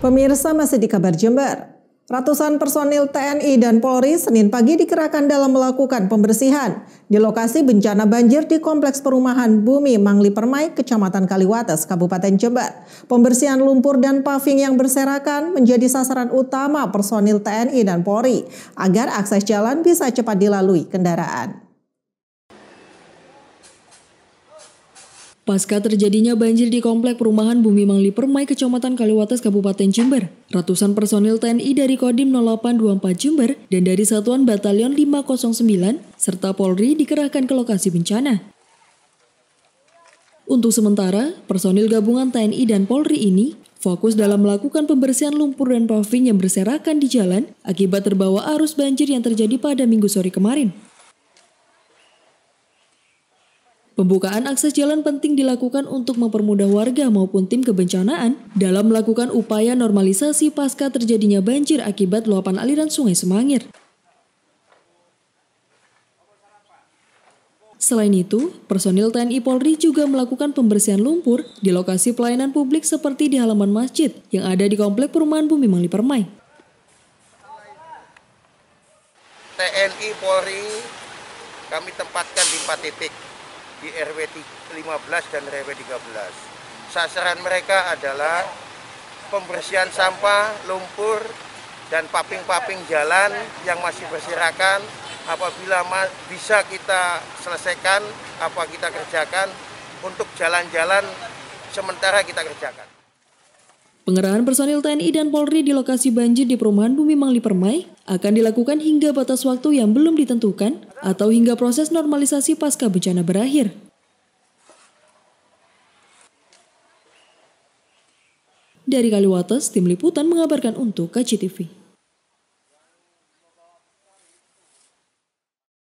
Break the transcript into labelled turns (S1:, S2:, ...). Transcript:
S1: Pemirsa masih di kabar Jember. Ratusan personil TNI dan Polri Senin pagi dikerahkan dalam melakukan pembersihan di lokasi bencana banjir di Kompleks Perumahan Bumi Mangli Permai, Kecamatan Kaliwates, Kabupaten Jember. Pembersihan lumpur dan paving yang berserakan menjadi sasaran utama personil TNI dan Polri agar akses jalan bisa cepat dilalui kendaraan.
S2: Pasca terjadinya banjir di Komplek Perumahan Bumi Mangli Permai, Kecamatan Kaliwates, Kabupaten Jember, ratusan personil TNI dari Kodim 0824 Jember dan dari Satuan Batalion 509 serta Polri dikerahkan ke lokasi bencana. Untuk sementara, personil gabungan TNI dan Polri ini fokus dalam melakukan pembersihan lumpur dan paving yang berserakan di jalan akibat terbawa arus banjir yang terjadi pada minggu sore kemarin. Pembukaan akses jalan penting dilakukan untuk mempermudah warga maupun tim kebencanaan dalam melakukan upaya normalisasi pasca terjadinya banjir akibat luapan aliran Sungai Semangir. Selain itu, personil TNI Polri juga melakukan pembersihan lumpur di lokasi pelayanan publik seperti di halaman masjid yang ada di Komplek Perumahan Bumi Mangli Permai.
S3: TNI Polri kami tempatkan di 4 titik di RW 15 dan RW 13. Sasaran mereka adalah pembersihan sampah, lumpur, dan paping-paping jalan yang masih berserakan. Apabila bisa kita selesaikan, apa kita kerjakan, untuk jalan-jalan sementara kita kerjakan.
S2: Pengerahan personil TNI dan Polri di lokasi banjir di perumahan Bumi Mangli Permai akan dilakukan hingga batas waktu yang belum ditentukan atau hingga proses normalisasi pasca bencana berakhir. Dari Kaliwates, Tim Liputan mengabarkan untuk KCTV.